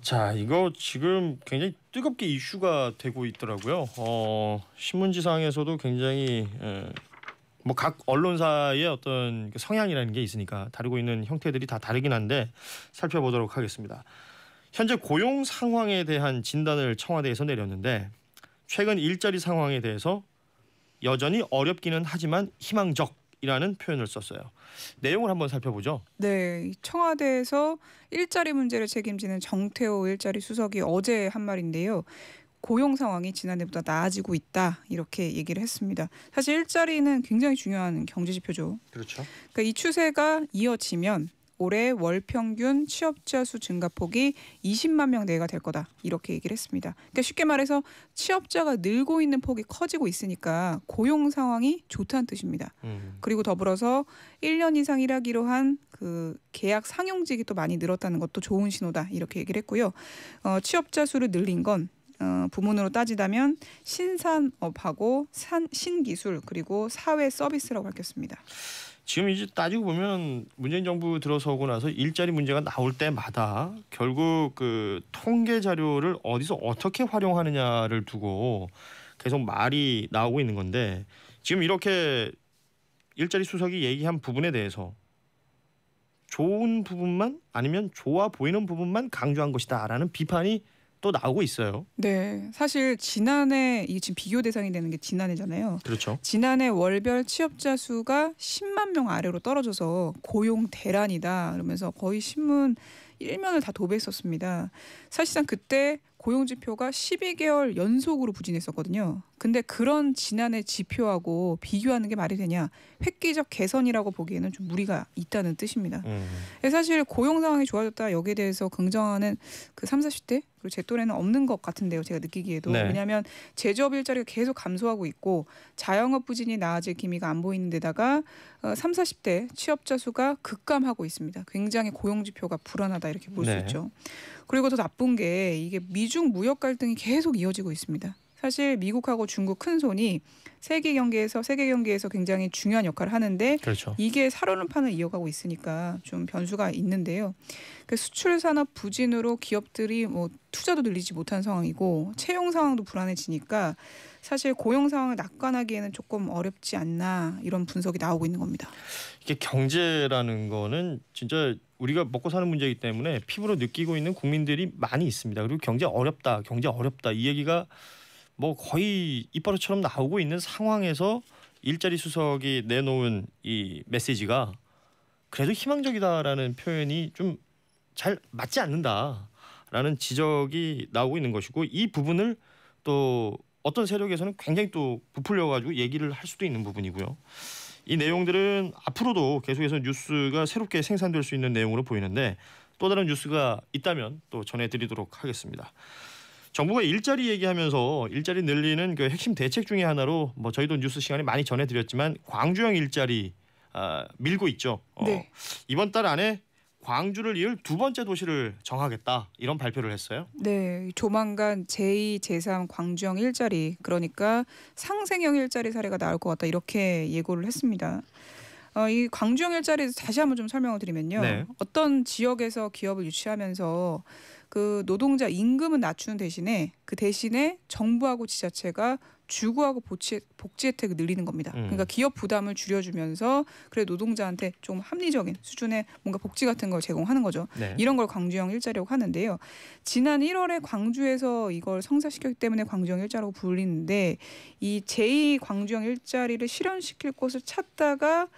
자, 이거 지금 굉장히 뜨겁게 이슈가 되고 있더라고요. 어, 신문지상에서도 굉장히 뭐 각 언론사의 어떤 그 성향이라는 게 있으니까 다루고 있는 형태들이 다 다르긴 한데 살펴보도록 하겠습니다. 현재 고용 상황에 대한 진단을 청와대에서 내렸는데 최근 일자리 상황에 대해서 여전히 어렵기는 하지만 희망적 이라는 표현을 썼어요. 내용을 한번 살펴보죠. 네, 청와대에서 일자리 문제를 책임지는 정태호 일자리 수석이 어제 한 말인데요. 고용 상황이 지난해보다 나아지고 있다 이렇게 얘기를 했습니다. 사실 일자리는 굉장히 중요한 경제 지표죠. 그렇죠. 그러니까 이 추세가 이어지면 올해 월 평균 취업자 수 증가폭이 20만 명대가 될 거다 이렇게 얘기를 했습니다. 그러니까 쉽게 말해서 취업자가 늘고 있는 폭이 커지고 있으니까 고용 상황이 좋다는 뜻입니다. 음. 그리고 더불어서 1년 이상 일하기로 한 그 계약 상용직이 또 많이 늘었다는 것도 좋은 신호다 이렇게 얘기를 했고요. 어, 취업자 수를 늘린 건 어, 부문으로 따지다면 신산업하고 산, 신기술 그리고 사회 서비스라고 밝혔습니다. 지금 이제 따지고 보면 문재인 정부 들어서고 나서 일자리 문제가 나올 때마다 결국 그 통계 자료를 어디서 어떻게 활용하느냐를 두고 계속 말이 나오고 있는 건데 지금 이렇게 일자리 수석이 얘기한 부분에 대해서 좋은 부분만 아니면 좋아 보이는 부분만 강조한 것이다라는 비판이 또 나오고 있어요. 네, 사실 지난해 이 지금 비교 대상이 되는 게 지난해잖아요. 그렇죠. 지난해 월별 취업자 수가 10만 명 아래로 떨어져서 고용 대란이다 그러면서 거의 신문 일면을 다 도배했었습니다. 사실상 그때 고용 지표가 12개월 연속으로 부진했었거든요. 근데 그런 지난해 지표하고 비교하는 게 말이 되냐? 획기적 개선이라고 보기에는 좀 무리가 있다는 뜻입니다. 음. 사실 고용 상황이 좋아졌다 여기에 대해서 긍정하는 그 3, 40대 그리고 제 또래는 없는 것 같은데요. 제가 느끼기에도 네. 왜냐하면 제조업 일자리가 계속 감소하고 있고 자영업 부진이 나아질 기미가 안 보이는 데다가 3, 어, 40대 취업자 수가 급감하고 있습니다. 굉장히 고용 지표가 불안하다 이렇게 볼수 네. 있죠. 그리고 더 나쁜 게 이게 미중 무역 갈등이 계속 이어지고 있습니다. 사실 미국하고 중국 큰 손이 세계 경기에서 세계 경기에서 굉장히 중요한 역할을 하는데 그렇죠. 이게 사얼는판을 이어가고 있으니까 좀 변수가 있는데요. 그 수출 산업 부진으로 기업들이 뭐 투자도 늘리지 못한 상황이고 채용 상황도 불안해지니까 사실 고용 상황을 낙관하기에는 조금 어렵지 않나 이런 분석이 나오고 있는 겁니다. 이게 경제라는 거는 진짜 우리가 먹고 사는 문제이기 때문에 피부로 느끼고 있는 국민들이 많이 있습니다. 그리고 경제 어렵다, 경제 어렵다 이 얘기가 뭐 거의 입버릇처럼 나오고 있는 상황에서 일자리 수석이 내놓은 이 메시지가 그래도 희망적이다라는 표현이 좀 잘 맞지 않는다라는 지적이 나오고 있는 것이고 이 부분을 또 어떤 세력에서는 굉장히 또 부풀려 가지고 얘기를 할 수도 있는 부분이고요. 이 내용들은 앞으로도 계속해서 뉴스가 새롭게 생산될 수 있는 내용으로 보이는데 또 다른 뉴스가 있다면 또 전해드리도록 하겠습니다. 정부가 일자리 얘기하면서 일자리 늘리는 그 핵심 대책 중의 하나로 뭐 저희도 뉴스 시간에 많이 전해드렸지만 광주형 일자리 아, 밀고 있죠. 어, 네. 이번 달 안에 광주를 이을 두 번째 도시를 정하겠다 이런 발표를 했어요. 네, 조만간 제2, 제3 광주형 일자리 그러니까 상생형 일자리 사례가 나올 것 같다 이렇게 예고를 했습니다. 어, 이 광주형 일자리 다시 한번 좀 설명을 드리면요. 네. 어떤 지역에서 기업을 유치하면서 그 노동자 임금은 낮추는 대신에 그 대신에 정부하고 지자체가 주구하고 복지, 복지 혜택을 늘리는 겁니다. 음. 그러니까 기업 부담을 줄여주면서 그래 노동자한테 좀 합리적인 수준의 뭔가 복지 같은 걸 제공하는 거죠. 네. 이런 걸 광주형 일자리라고 하는데요. 지난 1월에 광주에서 이걸 성사시켰기 때문에 광주형 일자라고 리 불리는데 이 제2 광주형 일자리를 실현시킬 곳을 찾다가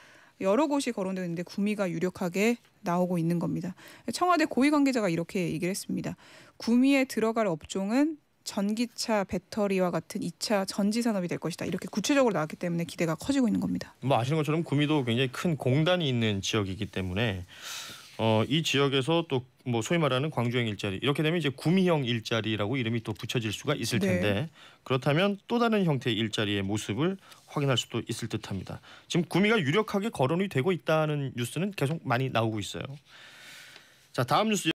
여러 곳이 거론되어 있는데 구미가 유력하게 나오고 있는 겁니다. 청와대 고위 관계자가 이렇게 얘기를 했습니다. 구미에 들어갈 업종은 전기차 배터리와 같은 2차 전지 산업이 될 것이다. 이렇게 구체적으로 나왔기 때문에 기대가 커지고 있는 겁니다. 뭐 아시는 것처럼 구미도 굉장히 큰 공단이 있는 지역이기 때문에 어, 이 지역에서 또 뭐 소위 말하는 광주형 일자리 이렇게 되면 이제 구미형 일자리라고 이름이 또 붙여질 수가 있을 네. 텐데 네. 그렇다면 또 다른 형태의 일자리의 모습을 확인할 수도 있을 듯합니다. 지금 구미가 유력하게 거론이 되고 있다는 뉴스는 계속 많이 나오고 있어요. 자 다음 뉴스.